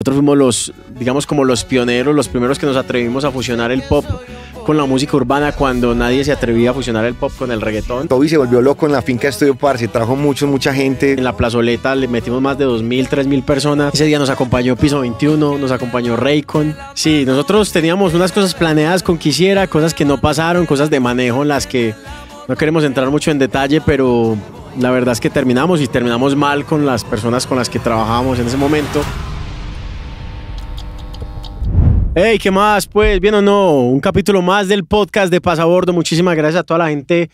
Nosotros fuimos los, digamos como los pioneros, los primeros que nos atrevimos a fusionar el pop con la música urbana cuando nadie se atrevía a fusionar el pop con el reggaetón. Toby se volvió loco en la finca de Estudio Parse, trajo mucho, mucha gente. En la plazoleta le metimos más de 2.000, 3.000 personas. Ese día nos acompañó Piso 21, nos acompañó Raycon. Sí, nosotros teníamos unas cosas planeadas con Quisiera, cosas que no pasaron, cosas de manejo en las que no queremos entrar mucho en detalle, pero la verdad es que terminamos y terminamos mal con las personas con las que trabajábamos en ese momento. Hey, ¿qué más? Pues bien o no, un capítulo más del podcast de Pasabordo. Muchísimas gracias a toda la gente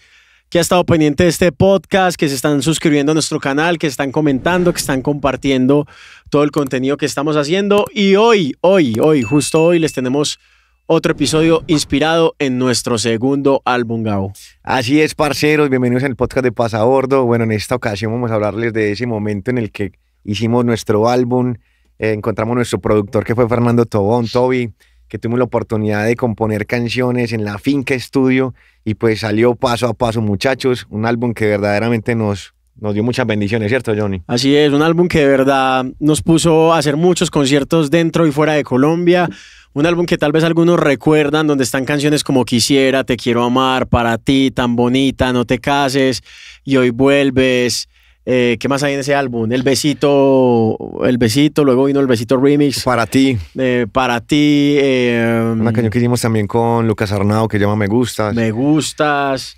que ha estado pendiente de este podcast, que se están suscribiendo a nuestro canal, que están comentando, que están compartiendo todo el contenido que estamos haciendo. Y hoy, hoy, hoy, justo hoy les tenemos otro episodio inspirado en nuestro segundo álbum, Gabo. Así es, parceros, bienvenidos al podcast de Pasabordo. Bueno, en esta ocasión vamos a hablarles de ese momento en el que hicimos nuestro álbum, encontramos encontramos nuestro productor que fue Fernando Tobón, Toby, que tuvimos la oportunidad de componer canciones en la finca estudio y pues salió paso a paso, muchachos, un álbum que verdaderamente nos, nos dio muchas bendiciones, ¿cierto, Johnny? Así es, un álbum que de verdad nos puso a hacer muchos conciertos dentro y fuera de Colombia. Un álbum que tal vez algunos recuerdan, donde están canciones como Quisiera, Te Quiero Amar, Para Ti, Tan Bonita, No Te Cases, Y Hoy Vuelves, eh, ¿Qué más hay en ese álbum? El besito, el besito, luego vino el besito remix. Para ti. Eh, para ti. Em, Una cañón que hicimos también con Lucas Arnau que llama Me Gustas. Me Gustas.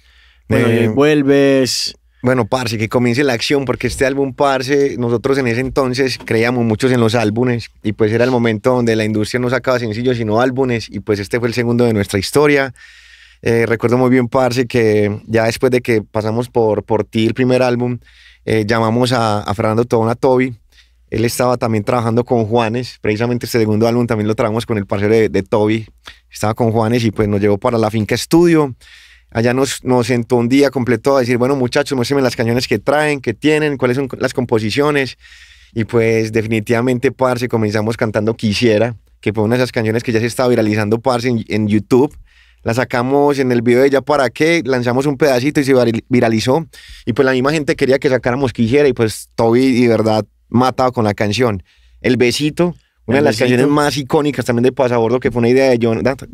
me eh, vuelves. Bueno, Parce, que comience la acción, porque este álbum, Parce, nosotros en ese entonces creíamos muchos en los álbumes y pues era el momento donde la industria no sacaba sencillos sino álbumes y pues este fue el segundo de nuestra historia. recuerdo muy bien, Parce, que ya después de que pasamos por, por ti el primer álbum, eh, llamamos a, Fernando Tobón, a Toby. Él estaba también trabajando con Juanes, precisamente este segundo álbum también lo trabajamos con el parcero de, Toby. Estaba con Juanes y pues nos llevó para la finca estudio. Allá nos, nos sentó un día completo a decir, bueno muchachos, muéstrenme las cañones que traen, que tienen, cuáles son las composiciones. Y pues definitivamente, parce, comenzamos cantando Quisiera, que fue una de esas canciones que ya se estaba viralizando, parce, en, en YouTube la sacamos en el video de ya para qué, lanzamos un pedacito y se viralizó. Y pues la misma gente quería que sacáramos Quijera y pues Toby de verdad matado con la canción. El besito, una de las canciones más icónicas también de Pasabordo, que fue una idea de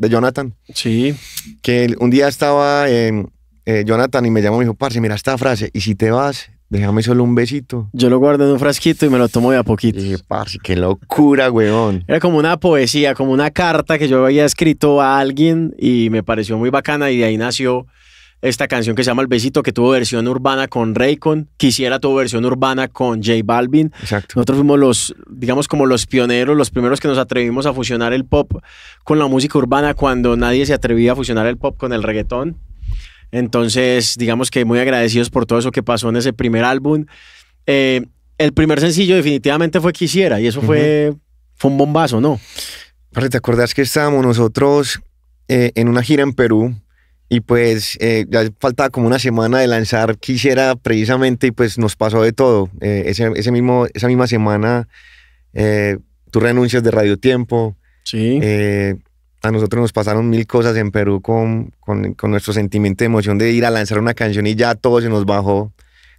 Jonathan. sí. Que un día estaba eh, eh, Jonathan y me llamó y me dijo, parce, mira esta frase, y si te vas, Déjame solo un besito. Yo lo guardo en un frasquito y me lo tomo de a poquito. dije, qué locura, weón. Era como una poesía, como una carta que yo había escrito a alguien y me pareció muy bacana y de ahí nació esta canción que se llama El Besito, que tuvo versión urbana con Raycon. Quisiera tuvo versión urbana con J Balvin. Exacto. Nosotros fuimos los, digamos, como los pioneros, los primeros que nos atrevimos a fusionar el pop con la música urbana cuando nadie se atrevía a fusionar el pop con el reggaetón. Entonces, digamos que muy agradecidos por todo eso que pasó en ese primer álbum. Eh, el primer sencillo definitivamente fue Quisiera y eso fue, un bombazo, ¿no? ¿Te acuerdas que estábamos nosotros eh, en una gira en Perú? Y pues eh, ya faltaba como una semana de lanzar Quisiera precisamente y pues nos pasó de todo. Ese, mismo, esa misma semana tú renuncias de Radio Tiempo. Sí a nosotros nos pasaron mil cosas en Perú con, con, nuestro sentimiento de emoción de ir a lanzar una canción y ya todo se nos bajó,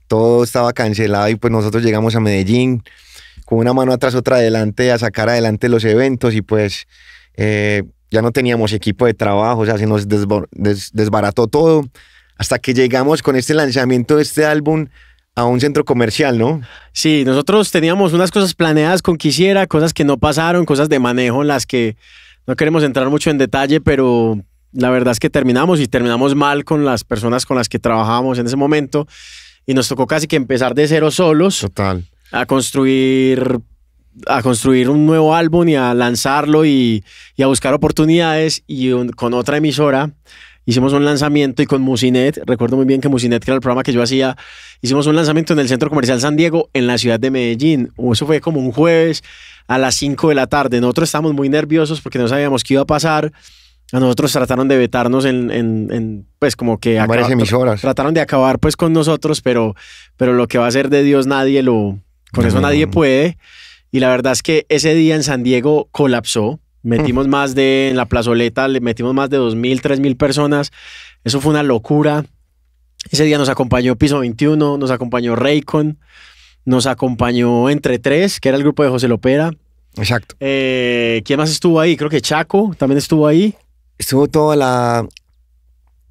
todo estaba cancelado y pues nosotros llegamos a Medellín con una mano atrás, otra adelante a sacar adelante los eventos y pues eh, ya no teníamos equipo de trabajo, o sea, se nos desbarató todo hasta que llegamos con este lanzamiento de este álbum a un centro comercial, ¿no? Sí, nosotros teníamos unas cosas planeadas con Quisiera, cosas que no pasaron, cosas de manejo en las que no queremos entrar mucho en detalle, pero la verdad es que terminamos y terminamos mal con las personas con las que trabajábamos en ese momento y nos tocó casi que empezar de cero solos. A construir a construir un nuevo álbum y a lanzarlo y, a buscar oportunidades y con otra emisora hicimos un lanzamiento y con Musinet, recuerdo muy bien que Musinet, que era el programa que yo hacía, hicimos un lanzamiento en el Centro Comercial San Diego, en la ciudad de Medellín. Eso fue como un jueves a las 5 de la tarde. Nosotros estábamos muy nerviosos porque no sabíamos qué iba a pasar. A nosotros trataron de vetarnos en, en, pues como que... Trataron de acabar pues con nosotros, pero, pero lo que va a ser de Dios nadie lo... Con eso nadie puede. Y la verdad es que ese día en San Diego colapsó Metimos más de, en la plazoleta, le metimos más de 2.000, 3.000 personas. Eso fue una locura. Ese día nos acompañó Piso 21, nos acompañó Raycon, nos acompañó Entre Tres, que era el grupo de José Lopera. Exacto. Eh, ¿Quién más estuvo ahí? Creo que Chaco también estuvo ahí. Estuvo toda la,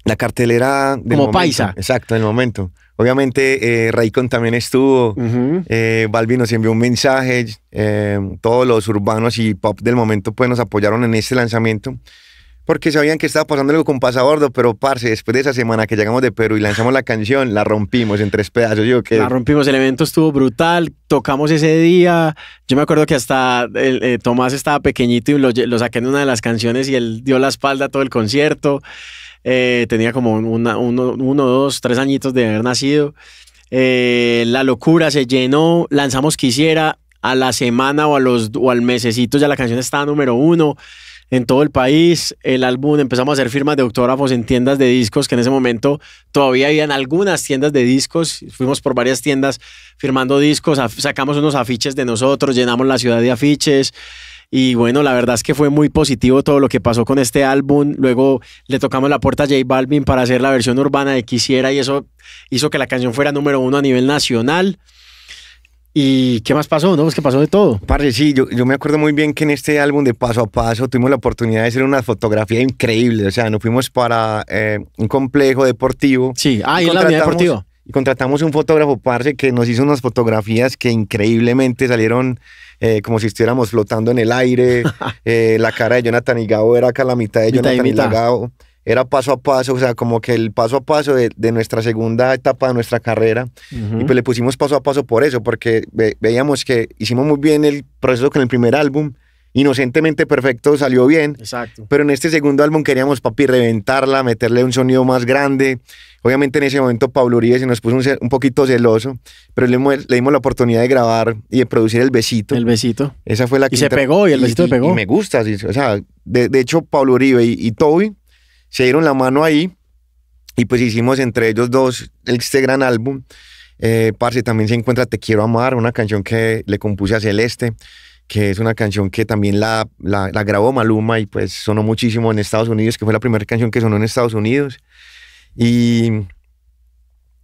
la cartelera. Como paisa. Exacto, en el momento. Obviamente, eh, Raycon también estuvo. Eh, Balvin nos envió un mensaje. Eh, todos los urbanos y pop del momento pues, nos apoyaron en este lanzamiento. Porque sabían que estaba pasando algo con Pasabordo, pero parce, después de esa semana que llegamos de Perú y lanzamos la canción, la rompimos en tres pedazos. Yo, que... La rompimos, el evento estuvo brutal, tocamos ese día. Yo me acuerdo que hasta Tomás estaba pequeñito y lo, lo, saqué en una de las canciones y él dio la espalda a todo el concierto. Eh, tenía como uno, dos, tres añitos de haber nacido. Eh, la locura se llenó, lanzamos Quisiera, a la semana o, a los, o al mesecito ya la canción estaba número uno en todo el país. El álbum empezamos a hacer firmas de autógrafos en tiendas de discos, que en ese momento todavía habían algunas tiendas de discos. Fuimos por varias tiendas firmando discos, sacamos unos afiches de nosotros, llenamos la ciudad de afiches. Y bueno, la verdad es que fue muy positivo todo lo que pasó con este álbum. Luego le tocamos la puerta a J Balvin para hacer la versión urbana de Quisiera y eso hizo que la canción fuera número uno a nivel nacional. ¿Y qué más pasó? No, pues pasó de todo. Parce, sí, yo, yo, me acuerdo muy bien que en este álbum de Paso a Paso tuvimos la oportunidad de hacer una fotografía increíble. O sea, nos fuimos para eh, un complejo deportivo. Sí, ah, en la unidad deportiva y contratamos un fotógrafo parce que nos hizo unas fotografías que increíblemente salieron eh, como si estuviéramos flotando en el aire. Eh, la cara de Jonathan Higao era acá la mitad de Jonathan mitad Era paso a paso, o sea, como que el paso a paso de, de nuestra segunda etapa de nuestra carrera. Y pues le pusimos paso a paso por eso, porque veíamos que hicimos muy bien el proceso con el primer álbum. Inocentemente perfecto, salió bien. Pero en este segundo álbum queríamos, papi, reventarla, meterle un sonido más grande. Obviamente en ese momento Pablo Uribe se nos puso un, poquito celoso, pero le, dimos la oportunidad de grabar y de producir El Besito. El Besito. Esa fue la que... Y se pegó, y El Besito se pegó. me gusta, o sea, de, hecho Pablo Uribe y, Toby se dieron la mano ahí y pues hicimos entre ellos dos este gran álbum. Eh, parce, también se encuentra Te Quiero Amar, una canción que le compuse a Celeste, que es una canción que también la, la grabó Maluma y pues sonó muchísimo en Estados Unidos, que fue la primera canción que sonó en Estados Unidos. Y,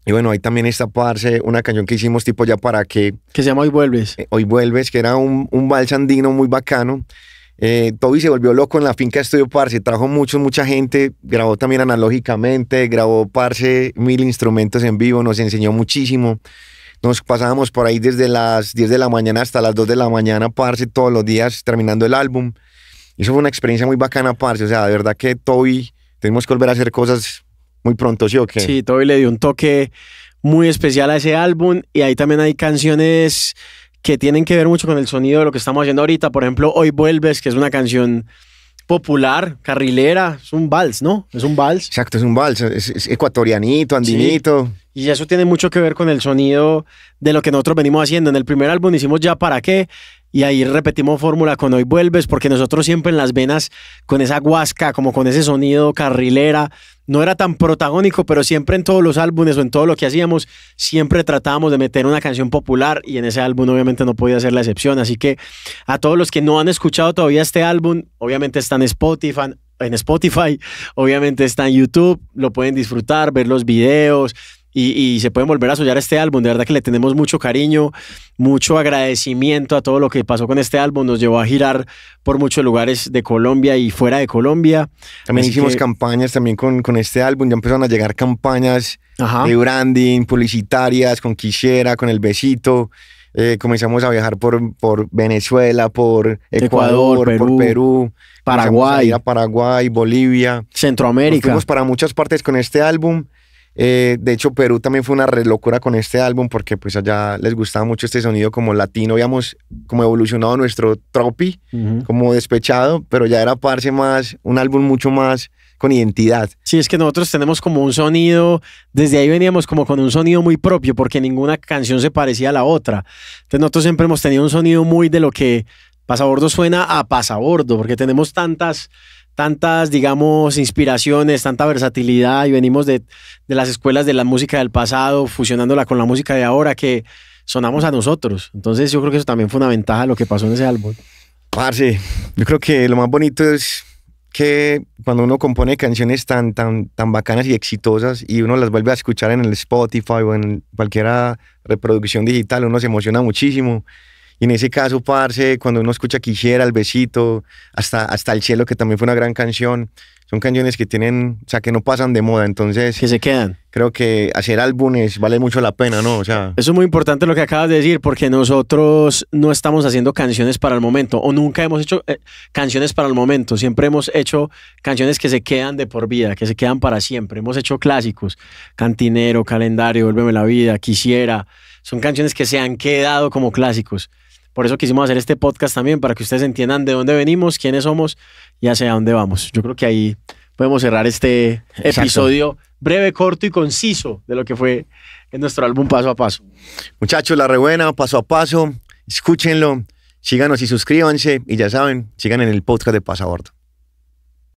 y bueno, ahí también está parce una canción que hicimos tipo ya para que... Que se llama Hoy Vuelves. Eh, Hoy Vuelves, que era un, un vals andino muy bacano. Eh, Toby se volvió loco en la finca de Estudio Parce, trajo mucho, mucha gente, grabó también analógicamente, grabó Parse mil instrumentos en vivo, nos enseñó muchísimo. Nos pasábamos por ahí desde las 10 de la mañana hasta las 2 de la mañana, Parce, todos los días terminando el álbum. Eso fue una experiencia muy bacana, Parce. O sea, de verdad que Toby, tenemos que volver a hacer cosas muy pronto, ¿sí o qué? Sí, y le dio un toque muy especial a ese álbum y ahí también hay canciones que tienen que ver mucho con el sonido de lo que estamos haciendo ahorita. Por ejemplo, Hoy Vuelves, que es una canción popular, carrilera, es un vals, ¿no? Es un vals. Exacto, es un vals, es, ecuatorianito, andinito. Y eso tiene mucho que ver con el sonido de lo que nosotros venimos haciendo. En el primer álbum hicimos Ya para qué y ahí repetimos fórmula con Hoy Vuelves porque nosotros siempre en las venas con esa guasca, como con ese sonido carrilera, no era tan protagónico, pero siempre en todos los álbumes o en todo lo que hacíamos, siempre tratábamos de meter una canción popular y en ese álbum obviamente no podía ser la excepción. Así que a todos los que no han escuchado todavía este álbum, obviamente está en Spotify, en Spotify, obviamente está en YouTube, lo pueden disfrutar, ver los videos, y, se pueden volver a soñar este álbum. De verdad que le tenemos mucho cariño, mucho agradecimiento a todo lo que pasó con este álbum. Nos llevó a girar por muchos lugares de Colombia y fuera de Colombia. También hicimos campañas también con, con este álbum. Ya empezaron a llegar campañas de branding, publicitarias, con Quisiera, con El Besito. Eh, comenzamos a viajar por, por Venezuela, por Ecuador, Perú, por Perú, Paraguay, a Paraguay, Bolivia, Centroamérica. fuimos para muchas partes con este álbum eh, de hecho, Perú también fue una re locura con este álbum porque pues allá les gustaba mucho este sonido como latino, habíamos como evolucionado nuestro tropi, como despechado, pero ya era parse más, un álbum mucho más con identidad. Sí, es que nosotros tenemos como un sonido, desde ahí veníamos como con un sonido muy propio, porque ninguna canción se parecía a la otra. Entonces nosotros siempre hemos tenido un sonido muy de lo que pasabordo suena a pasabordo, porque tenemos tantas tantas, digamos, inspiraciones, tanta versatilidad y venimos de, las escuelas de la música del pasado, fusionándola con la música de ahora que sonamos a nosotros. Entonces yo creo que eso también fue una ventaja lo que pasó en ese álbum. Parce, yo creo que lo más bonito es que cuando uno compone canciones tan, tan, tan bacanas y exitosas y uno las vuelve a escuchar en el Spotify o en cualquiera reproducción digital, uno se emociona muchísimo y en ese caso, parce, cuando uno escucha Quisiera, El Besito, hasta, hasta El Cielo, que también fue una gran canción, son canciones que tienen, o sea, que no pasan de moda, entonces... Que se quedan. Creo que hacer álbumes vale mucho la pena, ¿no? O sea... Eso es muy importante lo que acabas de decir, porque nosotros no estamos haciendo canciones para el momento, o nunca hemos hecho eh, canciones para el momento, siempre hemos hecho canciones que se quedan de por vida, que se quedan para siempre, hemos hecho clásicos, Cantinero, Calendario, Vuélveme la Vida, Quisiera, son canciones que se han quedado como clásicos. Por eso quisimos hacer este podcast también, para que ustedes entiendan de dónde venimos, quiénes somos y hacia dónde vamos. Yo creo que ahí podemos cerrar este episodio breve, corto y conciso de lo que fue en nuestro álbum Paso a Paso. Muchachos, la rebuena, Paso a Paso, escúchenlo, síganos y suscríbanse y ya saben, sigan en el podcast de Pasabordo.